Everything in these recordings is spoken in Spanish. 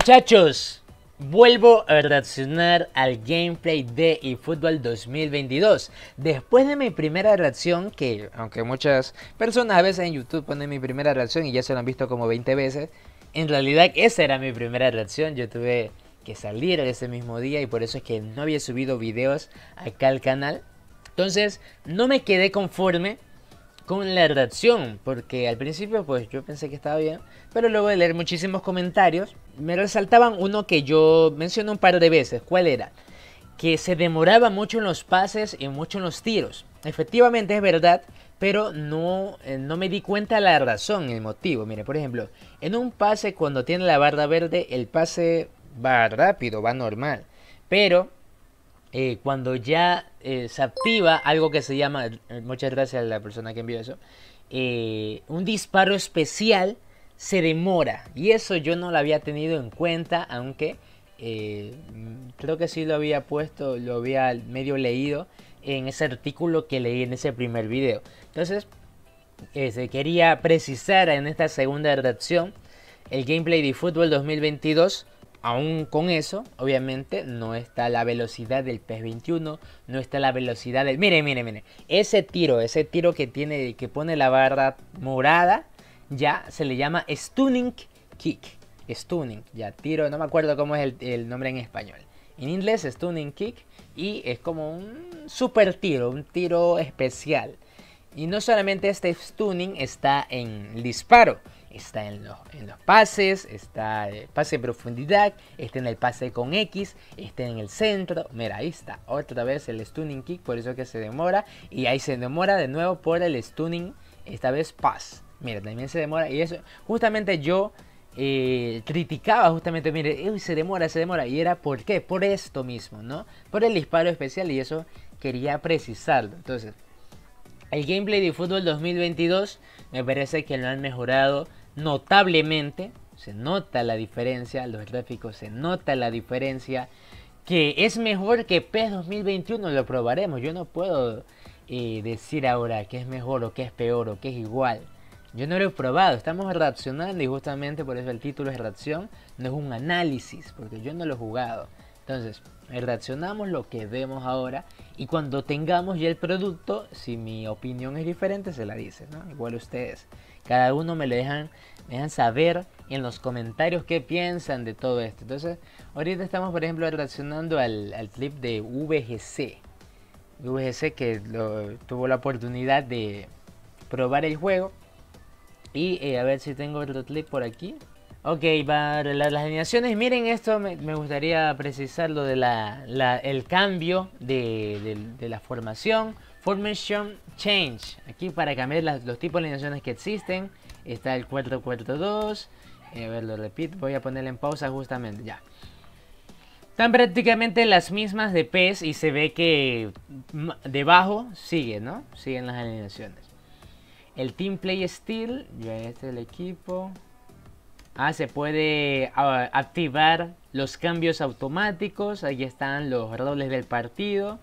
Muchachos, vuelvo a reaccionar al gameplay de eFootball 2022. Después de mi primera reacción, que aunque muchas personas a veces en YouTube ponen mi primera reacción y ya se lo han visto como 20 veces, en realidad esa era mi primera reacción. Yo tuve que salir ese mismo día y por eso es que no había subido videos acá al canal. Entonces, no me quedé conforme con la reacción, porque al principio pues yo pensé que estaba bien, pero luego de leer muchísimos comentarios, me resaltaban uno que yo mencioné un par de veces. ¿Cuál era? Que se demoraba mucho en los pases y mucho en los tiros. Efectivamente es verdad, pero no, eh, no me di cuenta la razón, el motivo. Mire, por ejemplo, en un pase cuando tiene la barra verde, el pase va rápido, va normal. Pero eh, cuando ya eh, se activa algo que se llama, muchas gracias a la persona que envió eso, un disparo especial se demora. Y eso yo no lo había tenido en cuenta, aunque eh, creo que sí lo había puesto, lo había medio leído en ese artículo que leí en ese primer video. Entonces, se este, quería precisar en esta segunda redacción el gameplay de fútbol 2022. Aún con eso, obviamente, no está la velocidad del PES 21, no está la velocidad del... Mire, mire, mire. Ese tiro, ese tiro que tiene, que pone la barra morada, ya se le llama stunning kick. Stunning, ya tiro, no me acuerdo cómo es el, nombre en español. En inglés, stunning kick. Y es como un super tiro, un tiro especial. Y no solamente este stunning está en disparo, está en los, pases, está pase de profundidad, está en el pase con X, está en el centro. Mira, ahí está, otra vez el stunning kick, por eso que se demora. Y ahí se demora de nuevo por el stunning, esta vez pase. Mira, también se demora. Y eso, justamente yo eh, criticaba justamente, mire, se demora, se demora. Y era por qué, por esto mismo, ¿no? Por el disparo especial y eso quería precisarlo. Entonces, el gameplay de fútbol 2022 me parece que lo han mejorado notablemente. Se nota la diferencia, los gráficos se nota la diferencia. Que es mejor que PES 2021, lo probaremos. Yo no puedo eh, decir ahora que es mejor o que es peor o que es igual yo no lo he probado, estamos reaccionando y justamente por eso el título es reacción, no es un análisis, porque yo no lo he jugado. Entonces, reaccionamos lo que vemos ahora y cuando tengamos ya el producto, si mi opinión es diferente, se la dice, Igual ustedes. Cada uno me lo dejan, me saber en los comentarios qué piensan de todo esto. Entonces, ahorita estamos, por ejemplo, reaccionando al, clip de VGC. VGC que lo, tuvo la oportunidad de probar el juego y eh, a ver si tengo otro clip por aquí. Ok, para las alineaciones, miren esto, me, gustaría precisar lo de la, el cambio de, de, la formación. Formation Change. Aquí para cambiar los tipos de alineaciones que existen. Está el 4-4-2. Eh, a ver, lo repito, voy a ponerle en pausa justamente, ya. Están prácticamente las mismas de PES y se ve que mm, debajo sigue, ¿no? Siguen las alineaciones. El Team Play Steel, este el equipo. Ah, se puede ah, activar los cambios automáticos. Ahí están los roles del partido.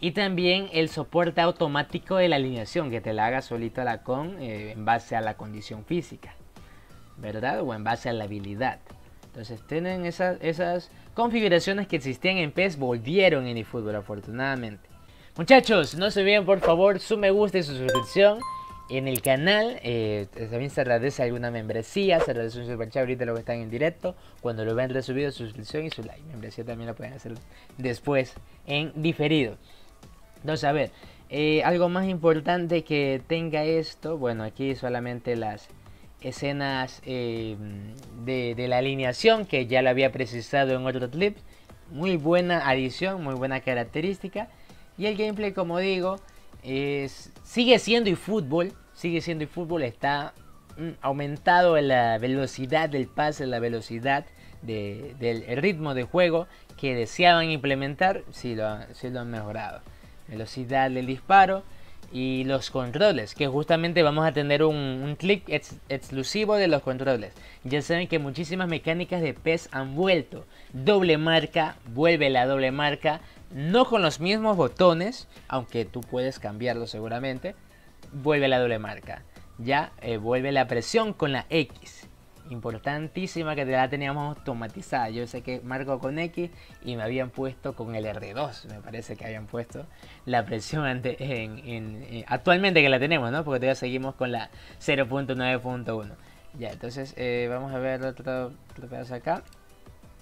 Y también el soporte automático de la alineación, que te la haga solito la con eh, en base a la condición física, ¿verdad? O en base a la habilidad. Entonces tienen esas, esas configuraciones que existían en PES, volvieron en eFootball afortunadamente. Muchachos, no se olviden por favor su me gusta y su suscripción en el canal eh, también se agradece alguna membresía, se agradece un superchat ahorita lo que están en directo, cuando lo vean resubido, suscripción y su like. Membresía también la pueden hacer después en diferido. Entonces, a ver, eh, algo más importante que tenga esto, bueno, aquí solamente las escenas eh, de, la alineación que ya lo había precisado en otro clip. Muy buena adición, muy buena característica. Y el gameplay, como digo, sigue siendo y fútbol, sigue siendo y fútbol, está mm, aumentado la velocidad del pase, la velocidad del ritmo de juego que deseaban implementar, si lo, han mejorado. Velocidad del disparo y los controles, que justamente vamos a tener un, clic exclusivo de los controles. Ya saben que muchísimas mecánicas de PES han vuelto. Doble marca, vuelve la doble marca, no con los mismos botones, aunque tú puedes cambiarlo seguramente, vuelve la doble marca. Ya eh, vuelve la presión con la X. Importantísima que la teníamos automatizada. Yo sé que marco con X y me habían puesto con el R2, me parece que habían puesto la presión en, eh, actualmente que la tenemos, ¿no? Porque todavía seguimos con la 0.9.1. Ya, entonces eh, vamos a ver otro, otro pedazo acá.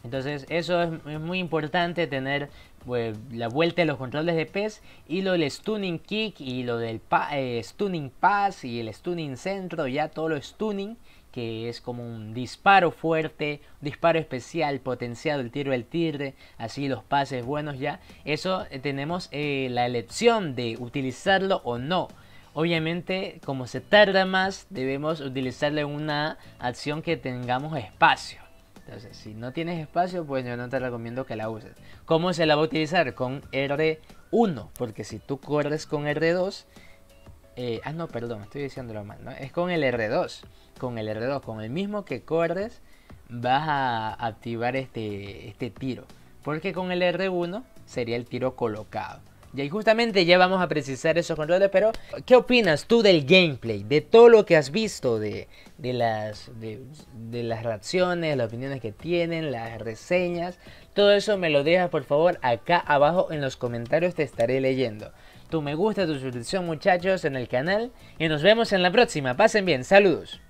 Entonces eso es, muy importante tener pues, la vuelta de los controles de PES y lo del stunning kick y lo del eh, stunning pass y el stunning centro, ya todo lo stunning que es como un disparo fuerte, un disparo especial, potenciado, el tiro del tigre, así los pases buenos ya. Eso eh, tenemos eh, la elección de utilizarlo o no. Obviamente, como se tarda más, debemos utilizarle una acción que tengamos espacio. Entonces, si no tienes espacio, pues yo no te recomiendo que la uses. ¿Cómo se la va a utilizar? Con R1, porque si tú corres con R2, eh, ah, no, perdón, estoy diciéndolo mal, ¿no? Es con el R2, con el R2, con el mismo que corres, vas a activar este, este tiro, porque con el R1 sería el tiro colocado. Y justamente ya vamos a precisar esos controles, pero ¿qué opinas tú del gameplay? De todo lo que has visto, de, las, de, las reacciones, las opiniones que tienen, las reseñas. Todo eso me lo dejas por favor acá abajo en los comentarios, te estaré leyendo. Tu me gusta, tu suscripción muchachos en el canal y nos vemos en la próxima. Pasen bien, saludos.